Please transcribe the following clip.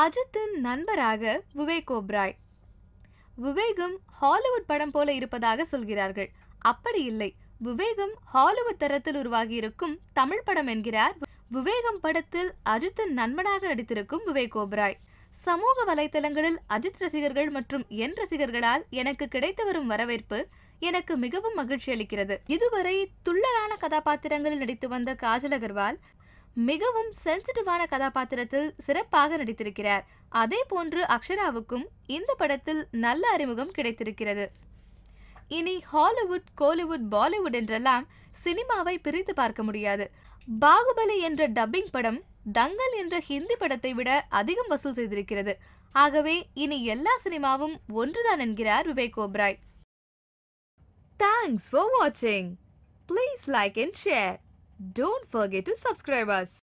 அஜித்தின் நண்பராக விவேக் ஓப்ராய் விவேகம் ஹாலிவுட் படம் போல இருப்பதாக சொல்கிறார்கள் அப்படி இல்லை விவேகம் ஹாலிவுட் தரத்தில் உருவாகியிருக்கும் தமிழ் படம் என்கிறார் விவேகம் படத்தில் அஜித்தின் நண்பனாக நடித்திருக்கும் விவேக் ஓப்ராய் சமூக வலைதளங்களில் அஜித் ரசிகர்கள் மற்றும் என் ரசிகர்களால் எனக்கு கிடைத்து வரும் வரவேற்பு எனக்கு மிகவும் மகிழ்ச்சி அளிக்கிறது இதுவரை துள்ளலான கதாபாத்திரங்களில் நடித்து வந்த காஜல் அகர்வால் மிகவும் சென்சிட்டிவான கதாபாத்திரத்தில் சிறப்பாக நடித்திருக்கிறார் அதே போன்று அக்ஷராவுக்கும் இந்த படத்தில் நல்ல அறிமுகம் கிடைத்திருக்கிறது இனி ஹாலிவுட் கோலிவுட் பாலிவுட் என்றெல்லாம் சினிமாவை பிரித்து பார்க்க முடியாது பாகுபலி என்ற டப்பிங் படம் தங்கல் என்ற ஹிந்தி படத்தை விட அதிகம் வசூல் செய்திருக்கிறது ஆகவே இனி எல்லா சினிமாவும் ஒன்றுதான் என்கிறார் விவேக் ஓப்ராய் தேங்க்ஸ் ஃபார் வாட்சிங் please like and share Don't forget to subscribe us.